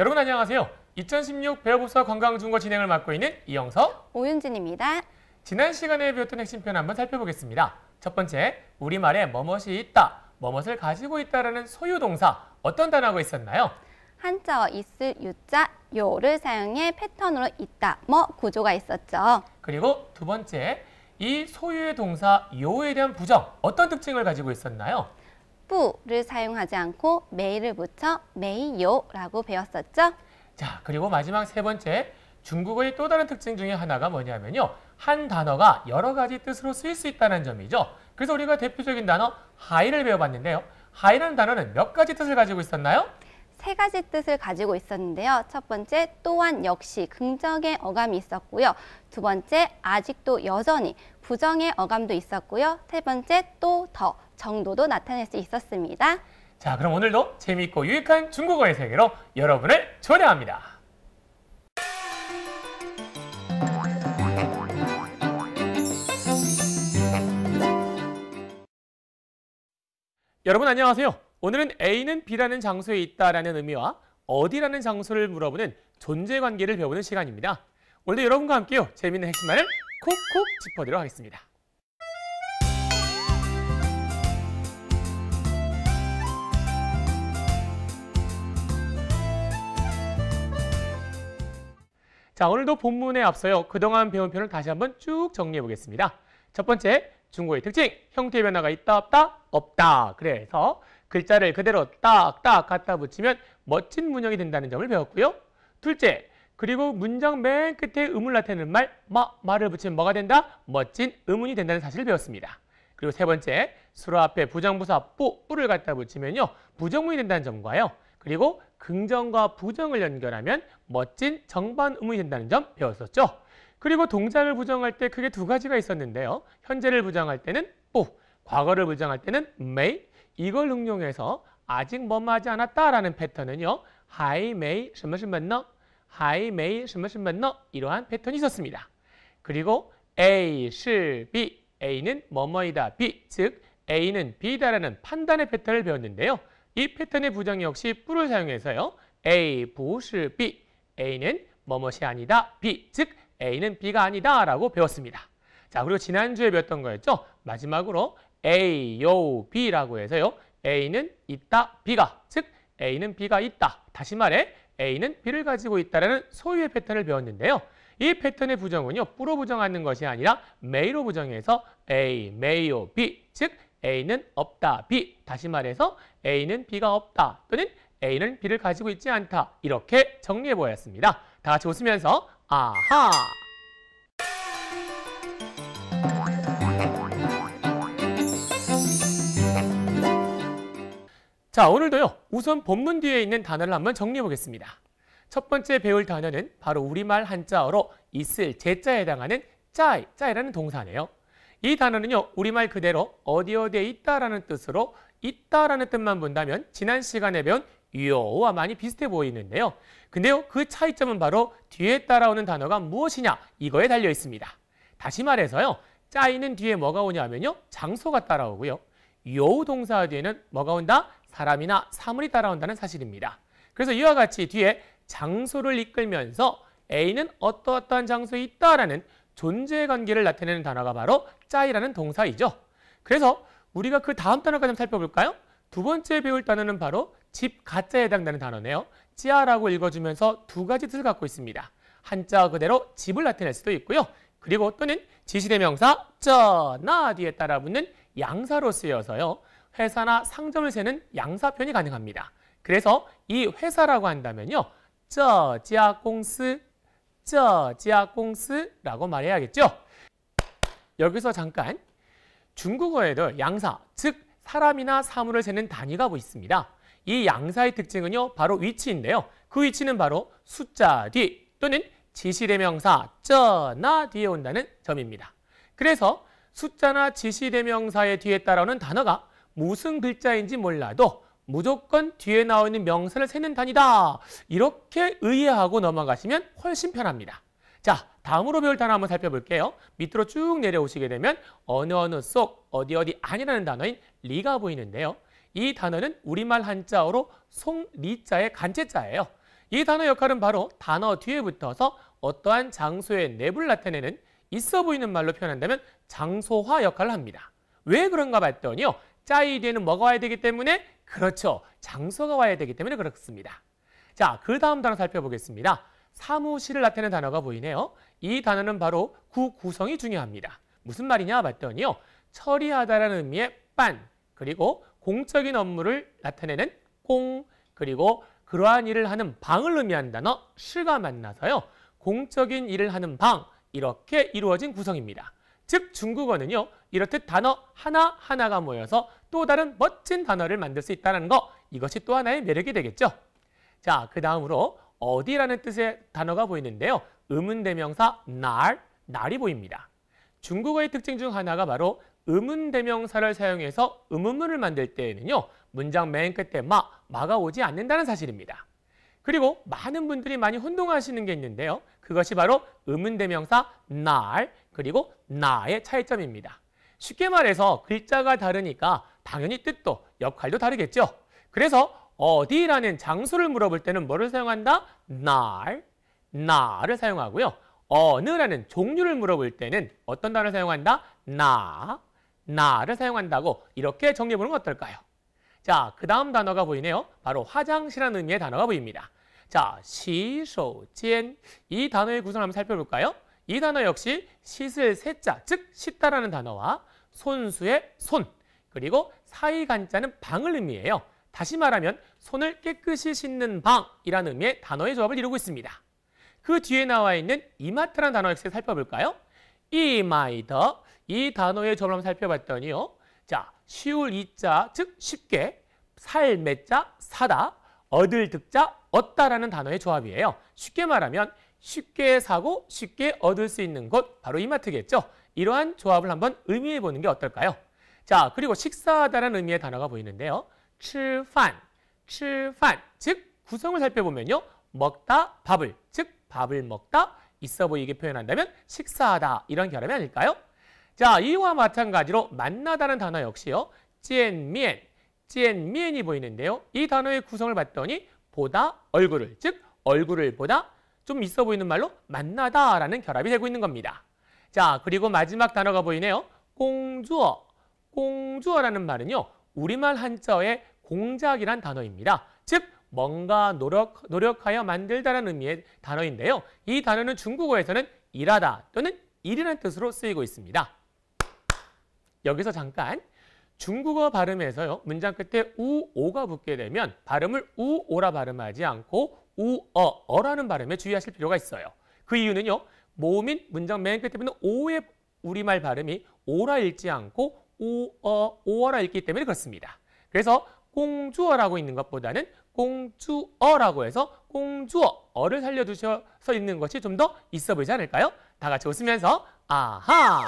여러분 안녕하세요. 2016 배우법사 관광중고 진행을 맡고 있는 이영서, 오윤진입니다. 지난 시간에 배웠던 핵심 표현 한번 살펴보겠습니다. 첫 번째, 우리말에 뭐뭇이 있다, 뭐뭇을 가지고 있다라는 소유동사, 어떤 단어가 있었나요? 한자어 있을 유자, 요를 사용해 패턴으로 있다, 뭐 구조가 있었죠. 그리고 두 번째, 이 소유의 동사 요에 대한 부정, 어떤 특징을 가지고 있었나요? 뿌를 사용하지 않고 메이를 붙여 메이요라고 배웠었죠. 자, 그리고 마지막 세 번째 중국의 또 다른 특징 중에 하나가 뭐냐면요. 한 단어가 여러 가지 뜻으로 쓰일 수 있다는 점이죠. 그래서 우리가 대표적인 단어 하이를 배워봤는데요. 하이라는 단어는 몇 가지 뜻을 가지고 있었나요? 세 가지 뜻을 가지고 있었는데요. 첫 번째 또한 역시 긍정의 어감이 있었고요. 두 번째 아직도 여전히 부정의 어감도 있었고요. 세 번째 또 더 정도도 나타낼 수 있었습니다. 자 그럼 오늘도 재미있고 유익한 중국어의 세계로 여러분을 초대합니다. 여러분 안녕하세요. 오늘은 A는 B라는 장소에 있다라는 의미와 어디라는 장소를 물어보는 존재관계를 배우는 시간입니다. 오늘도 여러분과 함께요. 재미있는 핵심만을 콕콕 짚어드리도록 하겠습니다. 자, 오늘도 본문에 앞서요. 그동안 배운 표현을 다시 한번 쭉 정리해 보겠습니다. 첫 번째, 중고의 특징, 형태의 변화가 있다, 없다, 없다. 그래서 글자를 그대로 딱딱 갖다 붙이면 멋진 문형이 된다는 점을 배웠고요. 둘째, 그리고 문장 맨 끝에 음을 나타내는 말, 마, 말을 붙이면 뭐가 된다? 멋진 음운이 된다는 사실을 배웠습니다. 그리고 세 번째, 수로 앞에 부정부사 뽀, 뿌를 갖다 붙이면요. 부정문이 된다는 점과요. 그리고 긍정과 부정을 연결하면 멋진 정반 음운이 된다는 점 배웠었죠. 그리고 동작을 부정할 때 크게 두 가지가 있었는데요. 현재를 부정할 때는 뽀, 과거를 부정할 때는 m a 이걸 응용해서 아직 뭐하지 않았다라는 패턴은요. 하이 메이 什么什么呢? 하이 메이 什么什么呢? 이러한 패턴이 있었습니다. 그리고 A, 시, B. A는 뭐뭐이다, B. 즉 A는 B다라는 판단의 패턴을 배웠는데요. 이 패턴의 부정 역시 뿔을 사용해서요. A, 부시, B. A는 뭐뭐시 아니다, B. 즉 A는 B가 아니다 라고 배웠습니다. 자, 그리고 지난주에 배웠던 거였죠? 마지막으로 A, 요, B라고 해서요. A는 있다, B가. 즉, A는 B가 있다. 다시 말해, A는 B를 가지고 있다라는 소유의 패턴을 배웠는데요. 이 패턴의 부정은요. 뿌로 부정하는 것이 아니라 메이로 부정해서 A, 메이오, B, 즉 A는 없다, B. 다시 말해서 A는 B가 없다 또는 A는 B를 가지고 있지 않다. 이렇게 정리해 보였습니다. 다 같이 웃으면서 아하! 자, 오늘도요. 우선 본문 뒤에 있는 단어를 한번 정리해 보겠습니다. 첫 번째 배울 단어는 바로 우리말 한자어로 있을 제자에 해당하는 짜이, 짜이라는 동사네요. 이 단어는요. 우리말 그대로 어디 어디에 있다라는 뜻으로 있다라는 뜻만 본다면 지난 시간에 배운 요와 많이 비슷해 보이는데요. 근데요. 그 차이점은 바로 뒤에 따라오는 단어가 무엇이냐 이거에 달려 있습니다. 다시 말해서요. 짜이는 뒤에 뭐가 오냐면요. 장소가 따라오고요. 요 동사 뒤에는 뭐가 온다? 사람이나 사물이 따라온다는 사실입니다. 그래서 이와 같이 뒤에 장소를 이끌면서 A는 어떠어떠한 장소에 있다라는 존재의 관계를 나타내는 단어가 바로 짜이라는 동사이죠. 그래서 우리가 그 다음 단어까지 한번 살펴볼까요? 두 번째 배울 단어는 바로 집 가짜에 해당되는 단어네요. 짜라고 읽어주면서 두 가지 뜻을 갖고 있습니다. 한자 그대로 집을 나타낼 수도 있고요. 그리고 또는 지시대명사 쩌나 뒤에 따라 붙는 양사로 쓰여서요. 회사나 상점을 세는 양사 표현이 가능합니다. 그래서 이 회사라고 한다면요. 저지아공스, 저지아공스라고 말해야겠죠. 여기서 잠깐 중국어에도 양사, 즉 사람이나 사물을 세는 단위가 뭐 있습니다. 이 양사의 특징은요. 바로 위치인데요. 그 위치는 바로 숫자 뒤 또는 지시대명사 쩌나 뒤에 온다는 점입니다. 그래서 숫자나 지시대명사의 뒤에 따라오는 단어가 무슨 글자인지 몰라도 무조건 뒤에 나오는 명사를 세는 단이다. 이렇게 의해하고 넘어가시면 훨씬 편합니다. 자, 다음으로 배울 단어 한번 살펴볼게요. 밑으로 쭉 내려오시게 되면 어느 어느 속 어디 어디 아니라는 단어인 리가 보이는데요. 이 단어는 우리말 한자어로 송리자의 간체자예요. 이 단어 역할은 바로 단어 뒤에 붙어서 어떠한 장소의 내부를 나타내는 있어 보이는 말로 표현한다면 장소화 역할을 합니다. 왜 그런가 봤더니요. 짜이 뒤에는 뭐가 와야 되기 때문에 그렇죠. 장소가 와야 되기 때문에 그렇습니다. 자, 그 다음 단어 살펴보겠습니다. 사무실을 나타내는 단어가 보이네요. 이 단어는 바로 구 구성이 중요합니다. 무슨 말이냐 봤더니요. 처리하다라는 의미의 빤, 그리고 공적인 업무를 나타내는 공, 그리고 그러한 일을 하는 방을 의미하는 단어 실과 만나서요. 공적인 일을 하는 방, 이렇게 이루어진 구성입니다. 즉 중국어는요. 이렇듯 단어 하나하나가 모여서 또 다른 멋진 단어를 만들 수 있다는 거 이것이 또 하나의 매력이 되겠죠. 자, 그 다음으로 어디라는 뜻의 단어가 보이는데요. 음운대명사 날, 날이 보입니다. 중국어의 특징 중 하나가 바로 음운대명사를 사용해서 음운문을 만들 때에는요. 문장 맨 끝에 마, 마가 오지 않는다는 사실입니다. 그리고 많은 분들이 많이 혼동하시는 게 있는데요. 그것이 바로 음운대명사 날, 그리고 나의 차이점입니다. 쉽게 말해서 글자가 다르니까 당연히 뜻도 역할도 다르겠죠. 그래서 어디라는 장소를 물어볼 때는 뭐를 사용한다? 날, 나를 사용하고요. 어느라는 종류를 물어볼 때는 어떤 단어를 사용한다? 나, 나를 사용한다고 이렇게 정리해보는 건 어떨까요? 자, 그 다음 단어가 보이네요. 바로 화장실이라는 의미의 단어가 보입니다. 자, 시소젠 이 단어의 구성을 한번 살펴볼까요? 이 단어 역시 씻을 세자, 즉씻다라는 단어와 손수의 손, 그리고 사이간자는 방을 의미해요. 다시 말하면 손을 깨끗이 씻는 방이라는 의미의 단어의 조합을 이루고 있습니다. 그 뒤에 나와 있는 이마트라는 단어 역시 살펴볼까요? 이마이더 이 단어의 조합을 한번 살펴봤더니요. 자, 쉬울 이자 즉 쉽게 살매자 사다 얻을 득자 얻다라는 단어의 조합이에요. 쉽게 말하면 쉽게 사고 쉽게 얻을 수 있는 곳 바로 이마트겠죠. 이러한 조합을 한번 의미해 보는 게 어떨까요? 자, 그리고 식사하다는 의미의 단어가 보이는데요. 출판, 출판, 즉 구성을 살펴보면요. 먹다, 밥을, 즉 밥을 먹다, 있어 보이게 표현한다면 식사하다 이런 결함이 아닐까요? 자, 이와 마찬가지로 만나다는 단어 역시요. 见面, 见面이 보이는데요. 이 단어의 구성을 봤더니 보다 얼굴을, 즉 얼굴을 보다 좀 있어 보이는 말로 만나다라는 결합이 되고 있는 겁니다. 자, 그리고 마지막 단어가 보이네요. 공주어. 공주어라는 말은요. 우리말 한자어의 공작이란 단어입니다. 즉 뭔가 노력, 노력하여 만들다라는 의미의 단어인데요. 이 단어는 중국어에서는 일하다 또는 일이라는 뜻으로 쓰이고 있습니다. 여기서 잠깐 중국어 발음에서요. 문장 끝에 우오가 붙게 되면 발음을 우오라 발음하지 않고 우어, 어라는 발음에 주의하실 필요가 있어요. 그 이유는요. 모음인 문장 맨 끝에 있는 오의 우리말 발음이 오라 읽지 않고 오어, 오어라 읽기 때문에 그렇습니다. 그래서 공주어라고 있는 것보다는 공주어라고 해서 공주어, 어를 살려두셔서 읽는 것이 좀 더 있어 보이지 않을까요? 다 같이 웃으면서 아하!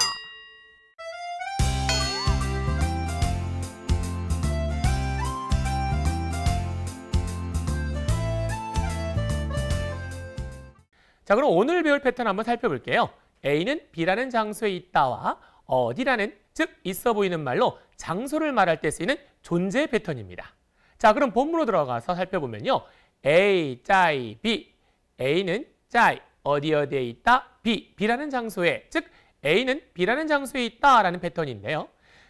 자, 그럼 오늘 배울 패턴 한번 살펴볼게요. A는 B라는 장소에 있다와 어디라는, 즉 있어 보이는 말로 장소를 말할 때 쓰이는 존재 패턴입니다. 자, 그럼 본문으로 들어가서 살펴보면요. A, 짜이, B. A는 짜이, 어디 어디에 있다, B, B라는 장소에, 즉 A는 B라는 장소에 있다라는 패턴인데요.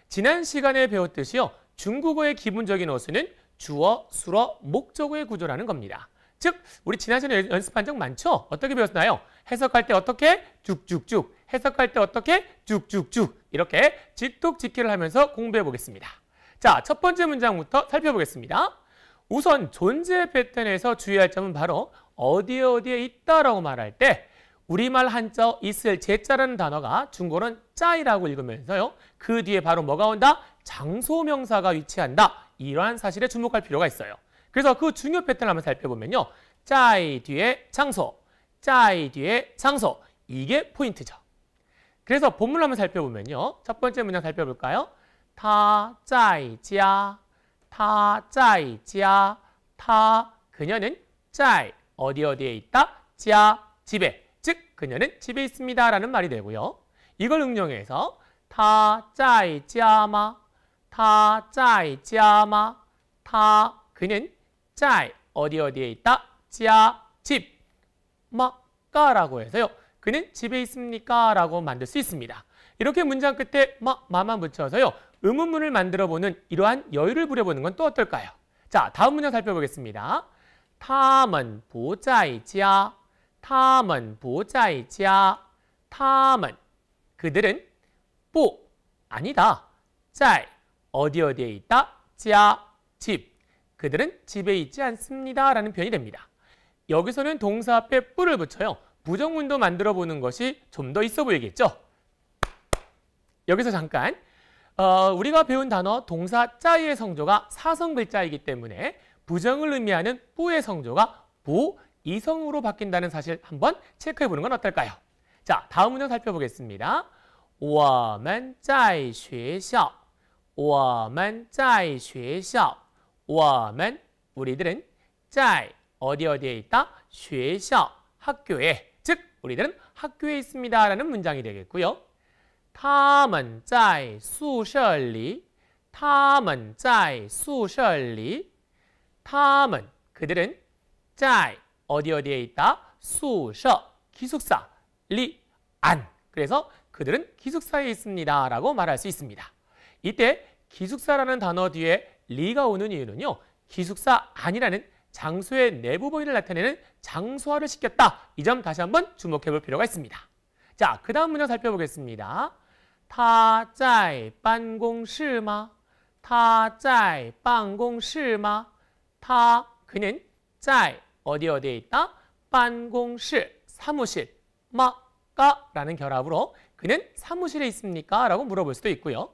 지난 시간에 배웠듯이요. 중국어의 기본적인 어수는 주어, 수어, 목적어의 구조라는 겁니다. 즉 우리 지난시간에 연습한 적 많죠? 어떻게 배웠나요? 해석할 때 어떻게 쭉쭉쭉, 해석할 때 어떻게 쭉쭉쭉 이렇게 직독직기를 하면서 공부해 보겠습니다. 자, 첫 번째 문장부터 살펴보겠습니다. 우선 존재 패턴에서 주의할 점은 바로 어디 어디에 있다라고 말할 때 우리말 한자 있을 제자라는 단어가 중고는 짜이라고 읽으면서요. 그 뒤에 바로 뭐가 온다? 장소명사가 위치한다. 이러한 사실에 주목할 필요가 있어요. 그래서 그 중요 패턴을 한번 살펴보면요. 짜이 뒤에 장소, 짜이 뒤에 장소. 이게 포인트죠. 그래서 본문을 한번 살펴보면요. 첫 번째 문장 살펴볼까요? 타, 짜이, 자, 타, 짜이, 자, 타. 그녀는 짜이, 어디 어디에 있다, 자, 집에. 즉, 그녀는 집에 있습니다. 라는 말이 되고요. 이걸 응용해서 타, 짜이, 자마, 타, 짜이, 자마, 타. 그는 짜이 어디 어디에 있다? 짜, 집, 마가라고 해서요. 그는 집에 있습니까? 라고 만들 수 있습니다. 이렇게 문장 끝에 마, 마만 붙여서요. 의문문을 만들어보는 이러한 여유를 부려보는 건 또 어떨까요? 자, 다음 문장 살펴보겠습니다. 他자이자家他们자이자他们 그들은 不 아니다, 在 어디 어디에 있다, 자, 집 그들은 집에 있지 않습니다. 라는 표현이 됩니다. 여기서는 동사 앞에 뿔을 붙여요. 부정문도 만들어 보는 것이 좀 더 있어 보이겠죠? 여기서 잠깐 어, 우리가 배운 단어 동사 짜의 성조가 사성 글자이기 때문에 부정을 의미하는 뿌의 성조가 부, 이성으로 바뀐다는 사실 한번 체크해 보는 건 어떨까요? 자, 다음 문장 살펴보겠습니다. 我们在学校我们在学校 워멘 우리들은 짜 어디 어디에 있다? 쉐샤 학교에 즉 우리들은 학교에 있습니다 라는 문장이 되겠고요. 他们在宿舍里他们在宿舍里他们 그들은 짜 어디 어디에 있다? 수셔 기숙사 리 안 그래서 그들은 기숙사에 있습니다 라고 말할 수 있습니다. 이때 기숙사라는 단어 뒤에 리가 오는 이유는요. 기숙사 아니라는 장소의 내부 부위를 나타내는 장소화를 시켰다. 이 점 다시 한번 주목해 볼 필요가 있습니다. 자, 그 다음 문장 살펴보겠습니다. 他在办公室吗他在 빵공실마? 他 그는 在 어디 어디에 있다? 빵공실, 사무실 마까 라는 결합으로 그는 사무실에 있습니까? 라고 물어볼 수도 있고요.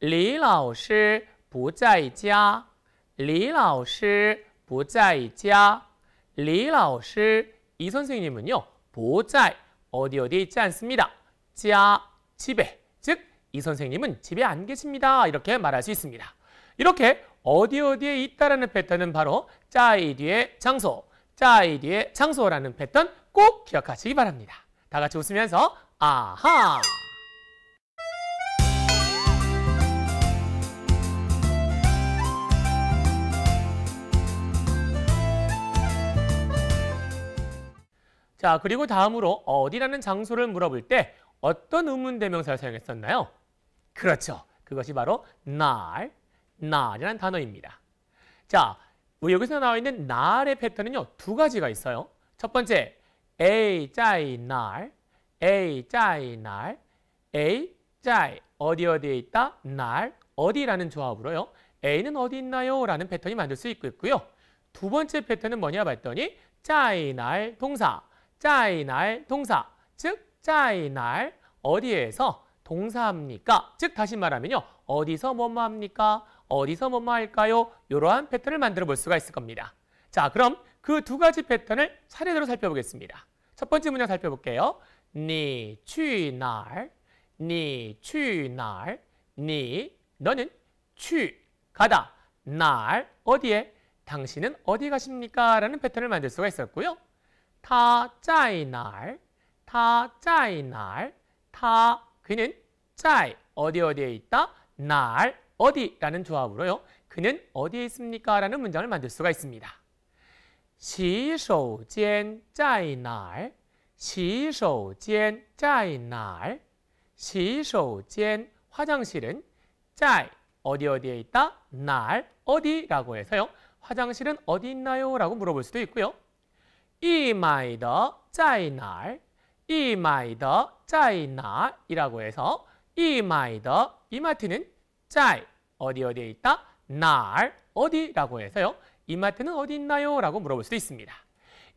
리라老실 不在家，李老师不在家。李老师이 선생님은요 보자 어디 어디 있지 않습니다. 자 집에 즉 이 선생님은 집에 안 계십니다. 이렇게 말할 수 있습니다. 이렇게 어디 어디에 있다라는 패턴은 바로 자이 뒤에 장소, 자이 뒤에 장소라는 패턴 꼭 기억하시기 바랍니다. 다 같이 웃으면서 아하! 자, 그리고 다음으로 어디라는 장소를 물어볼 때 어떤 의문 대명사를 사용했었나요? 그렇죠. 그것이 바로 날, 날이라는 단어입니다. 자, 우리 여기서 나와 있는 날의 패턴은요. 두 가지가 있어요. 첫 번째, A 짜이 날, A 짜이 날, A 짜이 어디 어디에 있다, 날, 어디라는 조합으로요. A는 어디 있나요? 라는 패턴이 만들 수 있고 있고요. 두 번째 패턴은 뭐냐 봤더니 짜이 날 동사, 짜이날 동사, 즉 짜이날 어디에서 동사합니까? 즉 다시 말하면요. 어디서 뭐뭐 합니까? 어디서 뭐뭐 할까요? 이러한 패턴을 만들어 볼 수가 있을 겁니다. 자, 그럼 그 두 가지 패턴을 차례대로 살펴보겠습니다. 첫 번째 문장 살펴볼게요. 니, 취, 날, 니, 취, 날, 니, 너는 취, 가다, 날, 어디에, 당신은 어디 가십니까? 라는 패턴을 만들 수가 있었고요. 타 짜이 날, 타 짜이 날, 타 그는 짜이 어디 어디에 있다, 날 어디라는 조합으로요. 그는 어디에 있습니까? 라는 문장을 만들 수가 있습니다. 시소间 짜이 날, 시소间 짜이 날, 시소间화장실은 짜이 어디 어디에 있다, 날 어디라고 해서요. 화장실은 어디 있나요? 라고 물어볼 수도 있고요. 이마이더 짜이날 이마이더 짜이나이라고 해서 이마이더 이마트는 짜이 어디 어디에 있다 날 어디라고 해서요 이마트는 어디 있나요? 라고 물어볼 수도 있습니다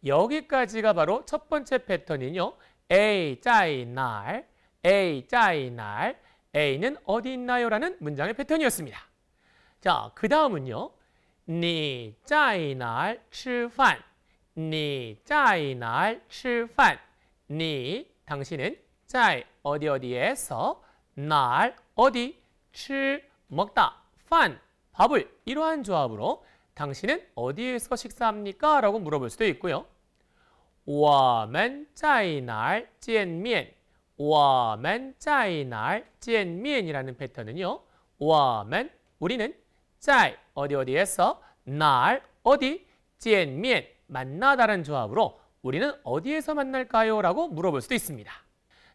여기까지가 바로 첫 번째 패턴이요 A 짜이 날 A 짜이 날 A는 어디 있나요? 라는 문장의 패턴이었습니다 자, 그 다음은요 니 짜이 날吃饭 니 네, 짜이 날饭판니 네, 당신은 짜이 어디 어디에서 날 어디 칠 먹다 饭 밥을 이러한 조합으로 당신은 어디에서 식사합니까? 라고 물어볼 수도 있고요. 我们在哪见面? 我们在哪见面이라는 패턴은요. 我们 우리는 在 어디 어디에서 날 어디 见面 만나다란 조합으로 우리는 어디에서 만날까요? 라고 물어볼 수도 있습니다.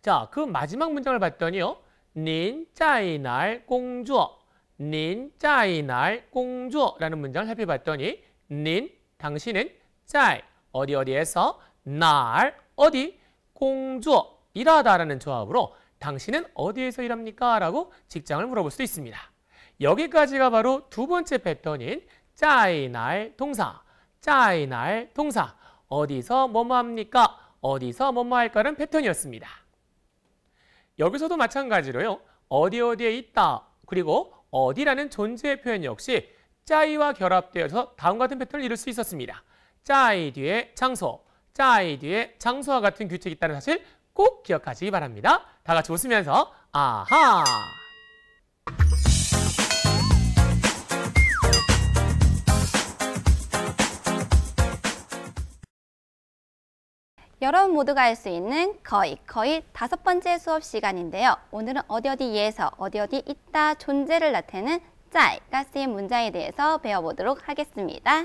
자, 그 마지막 문장을 봤더니요. 닌 짜이날 공주어, 닌 짜이날 공주어라는 문장을 살펴봤더니 닌, 당신은 짜이, 어디 어디에서, 날, 어디, 공주어, 일하다라는 조합으로 당신은 어디에서 일합니까? 라고 직장을 물어볼 수도 있습니다. 여기까지가 바로 두 번째 패턴인 짜이날 동사, 짜이날 동사 어디서 뭐뭐 합니까? 어디서 뭐뭐 할까는 패턴이었습니다. 여기서도 마찬가지로요. 어디 어디에 있다 그리고 어디라는 존재의 표현 역시 짜이와 결합되어서 다음 과 같은 패턴을 이룰 수 있었습니다. 짜이 뒤에 장소, 짜이 뒤에 장소와 같은 규칙이 있다는 사실 꼭 기억하시기 바랍니다. 다 같이 웃으면서 아하! 여러분 모두가 알 수 있는 거의 거의 다섯 번째 수업 시간인데요. 오늘은 어디 어디에서 어디 어디 있다 존재를 나타내는 짤가 쓰의 문장에 대해서 배워보도록 하겠습니다.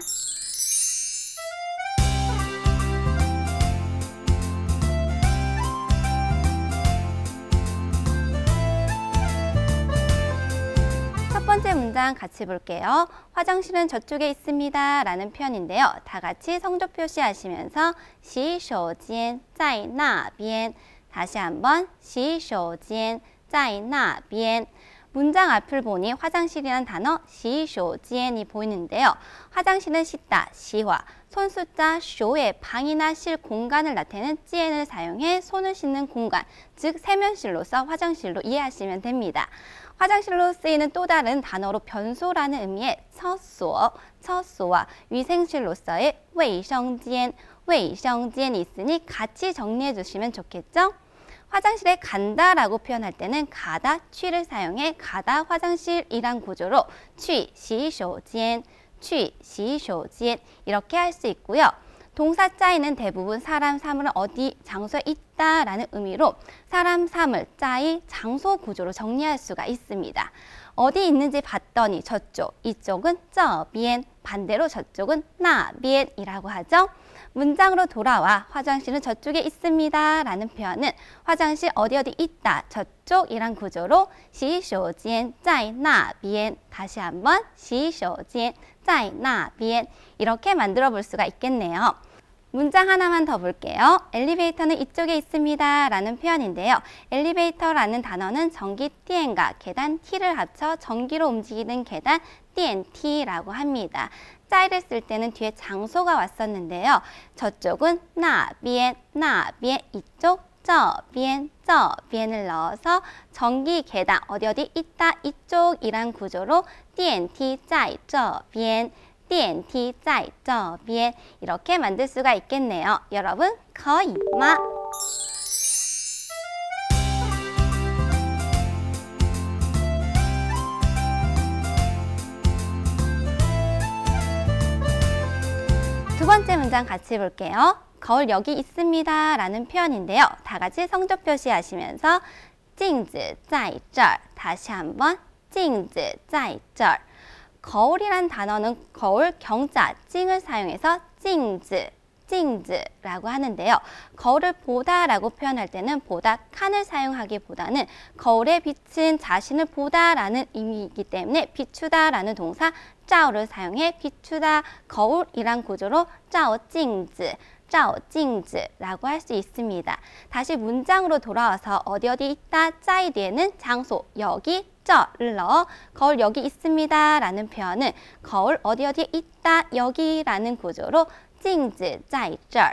문장 같이 볼게요. 화장실은 저쪽에 있습니다. 라는 표현인데요. 다 같이 성조 표시하시면서 시쇼진 짜이나비엔 다시 한번 시쇼진 짜이나비엔 문장 앞을 보니 화장실이란 단어 시쇼지엔이 보이는데요. 화장실은 씻다, 시화, 손 숫자 쇼의 방이나 실 공간을 나타내는 찌엔을 사용해 손을 씻는 공간, 즉 세면실로서 화장실로 이해하시면 됩니다. 화장실로 쓰이는 또 다른 단어로 변소라는 의미의 처소, 처소와 위생실로서의 위이间 위생间이 있으니 같이 정리해 주시면 좋겠죠? 화장실에 간다라고 표현할 때는 가다, 취를 사용해 가다 화장실이란 구조로 취, 시쇼间, 취, 시쇼间이렇게 할 수 있고요. 동사자에는 대부분 사람, 사물 어디, 장소에 있다 라는 의미로 사람, 사물, 짜이, 장소 구조로 정리할 수가 있습니다. 어디 있는지 봤더니 저쪽, 이쪽은 저비엔, 반대로 저쪽은 나비엔이라고 하죠. 문장으로 돌아와 화장실은 저쪽에 있습니다. 라는 표현은 화장실 어디 어디 있다, 저쪽이란 구조로 시쇼지엔 짜이나비엔 다시 한번 시쇼지엔 짜이나비엔 이렇게 만들어 볼 수가 있겠네요. 문장 하나만 더 볼게요. 엘리베이터는 이쪽에 있습니다. 라는 표현인데요. 엘리베이터라는 단어는 전기 띠엔과 계단 T를 합쳐 전기로 움직이는 계단 띠엔티라고 합니다. 스타일을 쓸 때는 뒤에 장소가 왔었는데요. 저쪽은 나, 비엔, 나, 비엔 이쪽, 저, 비엔, 저, 비엔을 넣어서 전기 계단 어디 어디 있다 이쪽이란 구조로 DNT 짜이 저, 비엔, DNT 이 저, 비엔 이렇게 만들 수가 있겠네요. 여러분 거의 마두 번째 문장 같이 볼게요. 거울 여기 있습니다 라는 표현인데요. 다 같이 성적 표시하시면서 镜즈在这儿 다시 한번 镜즈在这儿 거울이란 단어는 거울 경자 찡을 사용해서 镜즈 찡즈라고 하는데요. 거울을 보다라고 표현할 때는 보다 칸을 사용하기보다는 거울에 비친 자신을 보다라는 의미이기 때문에 비추다라는 동사 짜오를 사용해 비추다 거울이란 구조로 짜오 찡즈 짜오찡즈라고 할 수 있습니다. 다시 문장으로 돌아와서 어디 어디 있다 짜이 뒤에는 장소 여기 쩌를 넣어 거울 여기 있습니다 라는 표현은 거울 어디 어디 있다 여기 라는 구조로 찡즈 짜이 쩔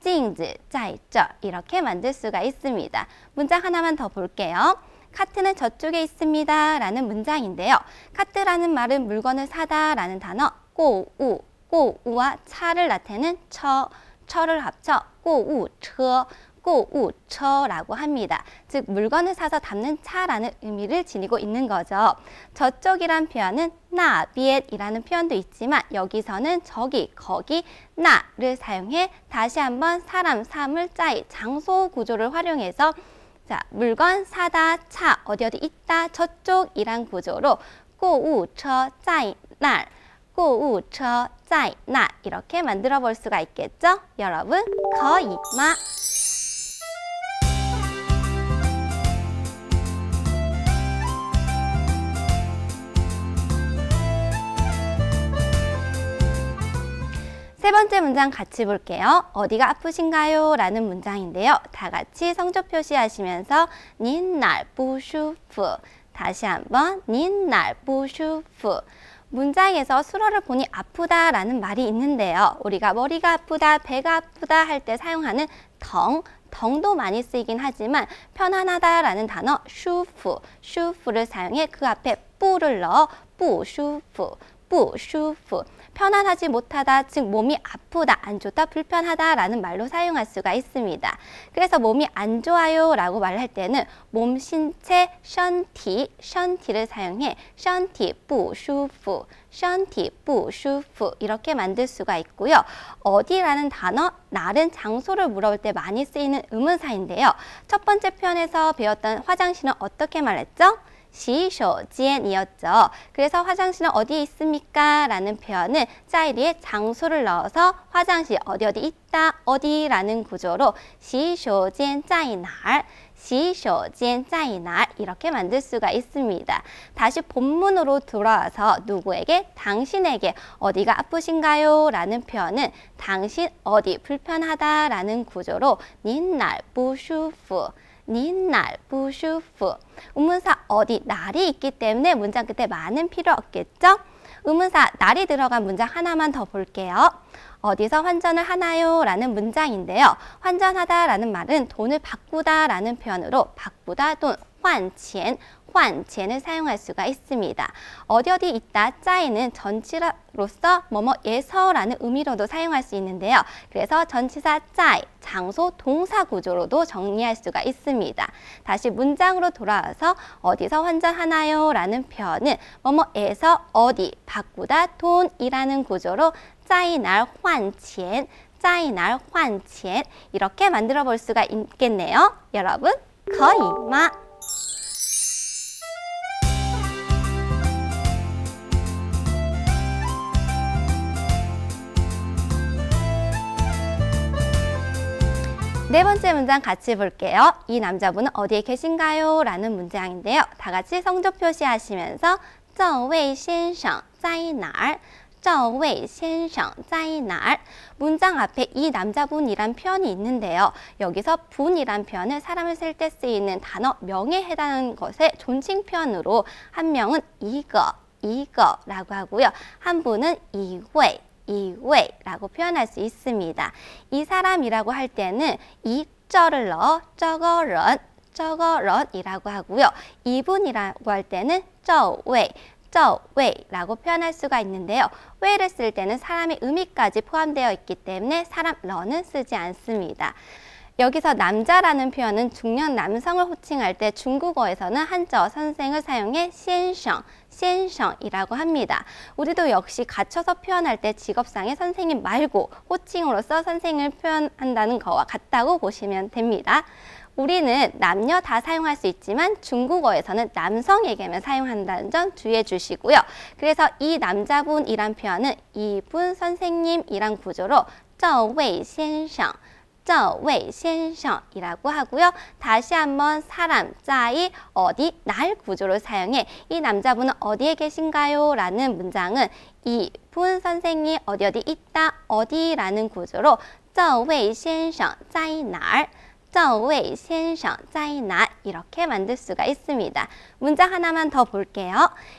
찡즈 짜이 쩔 이렇게 만들 수가 있습니다. 문장 하나만 더 볼게요. 카트는 저쪽에 있습니다. 라는 문장인데요. 카트라는 말은 물건을 사다 라는 단어 꼬우, 꼬우와 차를 나타내는 처, 처를 합쳐 꼬우, 처, 꼬우, 처라고 합니다. 즉 물건을 사서 담는 차라는 의미를 지니고 있는 거죠. 저쪽이란 표현은 나비엣이라는 표현도 있지만 여기서는 저기, 거기, 나를 사용해 다시 한번 사람, 사물, 짜이, 장소 구조를 활용해서 자, 물건 사다, 차, 어디 어디 있다, 저쪽이란 구조로 꼬우처 짜이날, 꼬우처 짜이날 이렇게 만들어 볼 수가 있겠죠? 여러분, 거의마 세 번째 문장 같이 볼게요. 어디가 아프신가요? 라는 문장인데요. 다 같이 성조 표시하시면서 닌날 부슈프 다시 한번 닌날 부슈프 문장에서 수로를 보니 아프다 라는 말이 있는데요. 우리가 머리가 아프다, 배가 아프다 할 때 사용하는 덩, 덩도 많이 쓰이긴 하지만 편안하다 라는 단어 슈프, 슈프를 사용해 그 앞에 뿌를 넣어 뿌슈프, 뿌슈프 편안하지 못하다, 즉 몸이 아프다, 안 좋다, 불편하다라는 말로 사용할 수가 있습니다. 그래서 몸이 안 좋아요라고 말할 때는 몸 신체 션티, 션티를 사용해 션티 부슈프, 션티 부슈프 이렇게 만들 수가 있고요. 어디라는 단어, 날은 장소를 물어볼 때 많이 쓰이는 의문사인데요. 첫 번째 편에서 배웠던 화장실은 어떻게 말했죠? 洗手间이었죠. 그래서 화장실은 어디에 있습니까? 라는 표현은 짜이리에 장소를 넣어서 화장실 어디 어디 있다 어디라는 구조로 洗手间在哪洗手间在哪 이렇게 만들 수가 있습니다. 다시 본문으로 돌아와서 누구에게 당신에게 어디가 아프신가요? 라는 표현은 당신 어디 불편하다 라는 구조로 您날부슈服 니날 부슈프 우문사 어디 날이 있기 때문에 문장 끝에 많은 필요 없겠죠? 의문사 날이 들어간 문장 하나만 더 볼게요. 어디서 환전을 하나요? 라는 문장인데요. 환전하다 라는 말은 돈을 바꾸다 라는 표현으로 바꾸다 돈, 환, 钱, 호환, 钱는 사용할 수가 있습니다. 어디 어디 있다 짜에는 전치로서 뭐뭐에서라는 의미로도 사용할 수 있는데요. 그래서 전치사 짜이, 장소, 동사 구조로도 정리할 수가 있습니다. 다시 문장으로 돌아와서 어디서 환전하나요? 라는 표현은 뭐뭐에서 어디, 바꾸다, 돈이라는 구조로 짜이 날 환钱, 짜이 날 환钱 이렇게 만들어 볼 수가 있겠네요. 여러분 거의 마네 번째 문장 같이 볼게요. 이 남자분은 어디에 계신가요? 라는 문장인데요. 다 같이 성적 표시하시면서 这位先生在哪儿?赵魏先生在哪? 문장 앞에 이 남자분이란 표현이 있는데요. 여기서 분이란 표현은 사람을 쓸 때 쓰이는 단어 명에 해당하는 것의 존칭 표현으로 한 명은 이거, 이거라고 하고요. 한 분은 이웨, 이웨라고 표현할 수 있습니다. 이 사람이라고 할 때는 이 쩌를 넣어 저거런 저거런이라고 하고요. 이분이라고 할 때는 저웨이 저웨라고 표현할 수가 있는데요. 웨를쓸 때는 사람의 의미까지 포함되어 있기 때문에 사람 러는 쓰지 않습니다. 여기서 남자라는 표현은 중년 남성을 호칭할 때 중국어에서는 한자어 선생을 사용해 시엔성, 시엔성이라고 합니다. 우리도 역시 갖춰서 표현할 때 직업상의 선생님 말고 호칭으로서 선생을 표현한다는 거와 같다고 보시면 됩니다. 우리는 남녀 다 사용할 수 있지만 중국어에서는 남성에게만 사용한다는 점 주의해 주시고요. 그래서 이 남자분이란 표현은 이분 선생님이란 구조로 저赵魏先生 저웨이 센션이라고 하고요. 다시 한번 사람, 자이, 어디, 날 구조를 사용해 이 남자분은 어디에 계신가요? 라는 문장은 이 분 선생이 어디 어디 있다, 어디라는 구조로 저웨이 센션, 자이, 날 저웨이 센션, 자이, 날 이렇게 만들 수가 있습니다. 문장 하나만 더 볼게요.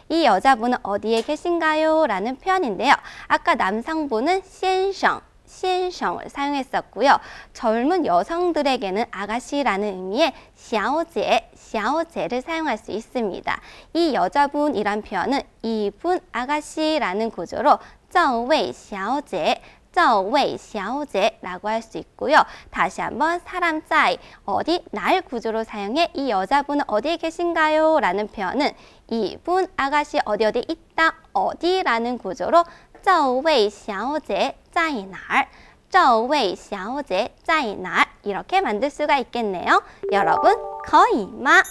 이 여자분은 어디에 계신가요? 라는 표현인데요. 아까 남성분은 센션, 신성을 사용했었고요. 젊은 여성들에게는 아가씨라는 의미의 샤오제, 샤오제를 사용할 수 있습니다. 이 여자분이란 표현은 이분 아가씨라는 구조로 정웨이 샤오제, 짜웨이 샤오제라고 할 수 있고요. 다시 한번 사람 짜이 어디 날 구조로 사용해 이 여자분은 어디에 계신가요? 라는 표현은 이분 아가씨 어디 어디 있다 어디라는 구조로 赵魏小姐在哪儿?저웨小姐在哪儿이 이렇게 만들 수가 있겠네요. 여러분 거의 마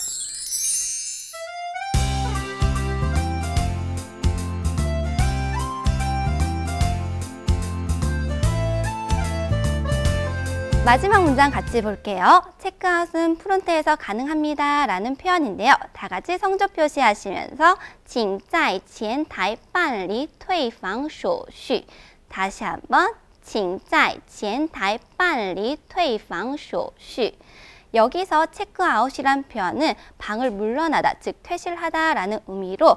마지막 문장 같이 볼게요. 체크아웃은 프론트에서 가능합니다 라는 표현인데요. 다 같이 성조 표시하시면서 请在前台办理退房手续 다시 한번 请在前台办理退房手续 여기서 체크아웃이란 표현은 방을 물러나다, 즉 퇴실하다 라는 의미로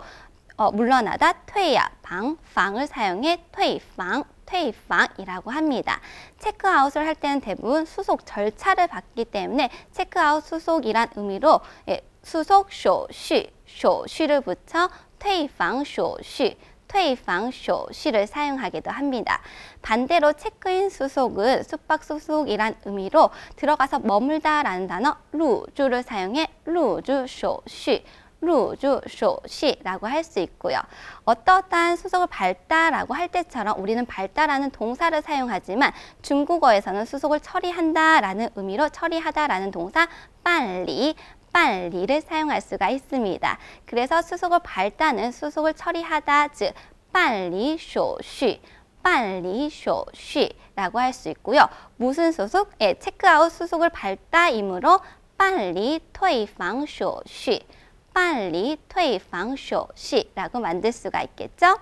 어, 물러나다, 퇴야, 방, 방을 사용해 퇴방, 퇴입방이라고 합니다. 체크아웃을 할 때는 대부분 수속 절차를 받기 때문에 체크아웃 수속이란 의미로 예, 수속 쇼쉬, 쇼쉬를 붙여 퇴입방 쇼쉬, 퇴입방 쇼시를 사용하기도 합니다. 반대로 체크인 수속은 숙박 수속이란 의미로 들어가서 머물다라는 단어 루주를 사용해 루주 쇼시 루주, 쇼시라고 할 수 있고요. 어떠어떠한 수속을 밟다라고 할 때처럼 우리는 밟다라는 동사를 사용하지만 중국어에서는 수속을 처리한다라는 의미로 처리하다라는 동사 빨리 빨리를 사용할 수가 있습니다. 그래서 수속을 밟다는 수속을 처리하다 즉 빨리 쇼시 빨리 쇼시라고 할 수 있고요. 무슨 수속? 예, 체크아웃 수속을 밟다이므로 빨리 퇴방 쇼시 빨리 퇴방쇼시라고 만들 수가 있겠죠.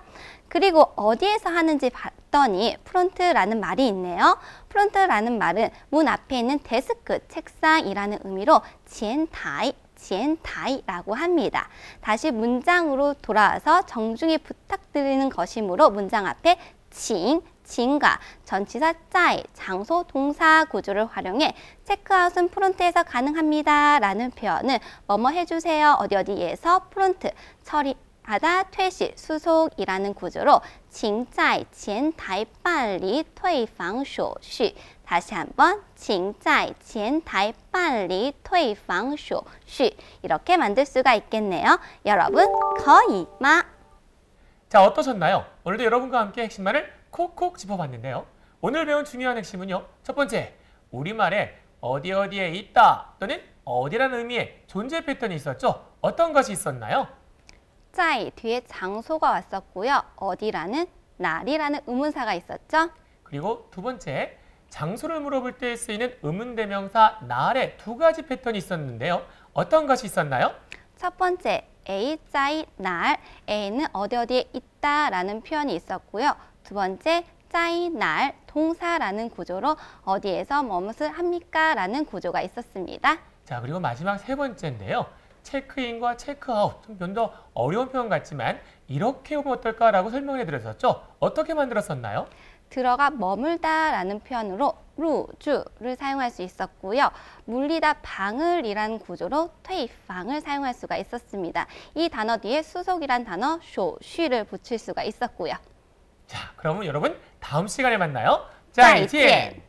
그리고 어디에서 하는지 봤더니 프론트라는 말이 있네요. 프론트라는 말은 문 앞에 있는 데스크, 책상이라는 의미로 지엔타이, 지엔타이라고 합니다. 다시 문장으로 돌아와서 정중히 부탁드리는 것이므로 문장 앞에 칭, 증과 전치사 짜의 장소, 동사 구조를 활용해 체크아웃은 프론트에서 가능합니다. 라는 표현은 뭐뭐 해주세요. 어디 어디에서 프론트, 처리, 하다, 퇴시, 수속이라는 구조로 징짜이, 젠다이, 빨리, 퇴방, 쇼쉬 다시 한번 징짜이, 젠다이, 빨리, 퇴방, 쇼쉬 이렇게 만들 수가 있겠네요. 여러분 거의 마! 자 어떠셨나요? 오늘도 여러분과 함께 핵심말을 콕콕 짚어봤는데요. 오늘 배운 중요한 핵심은요. 첫 번째, 우리말에 어디 어디에 있다 또는 어디라는 의미의 존재 패턴이 있었죠. 어떤 것이 있었나요? 자이 뒤에 장소가 왔었고요. 어디라는 날이라는 의문사가 있었죠. 그리고 두 번째, 장소를 물어볼 때 쓰이는 의문대명사 날의 두 가지 패턴이 있었는데요. 어떤 것이 있었나요? 첫 번째, A 자이 날, A는 어디 어디에 있다라는 표현이 있었고요. 두 번째 짜인 날 동사라는 구조로 어디에서 뭐뭇을 합니까? 라는 구조가 있었습니다. 자 그리고 마지막 세 번째인데요. 체크인과 체크아웃 좀 더 어려운 표현 같지만 이렇게 보면 어떨까라고 설명해 드렸었죠. 어떻게 만들었었나요? 들어가 머물다라는 표현으로 루주를 사용할 수 있었고요. 물리다 방을이라는 구조로 퇴방을 사용할 수가 있었습니다. 이 단어 뒤에 수속이란 단어 쇼, 쉬를 붙일 수가 있었고요. 자, 그러면 여러분 다음 시간에 만나요. 자, 이제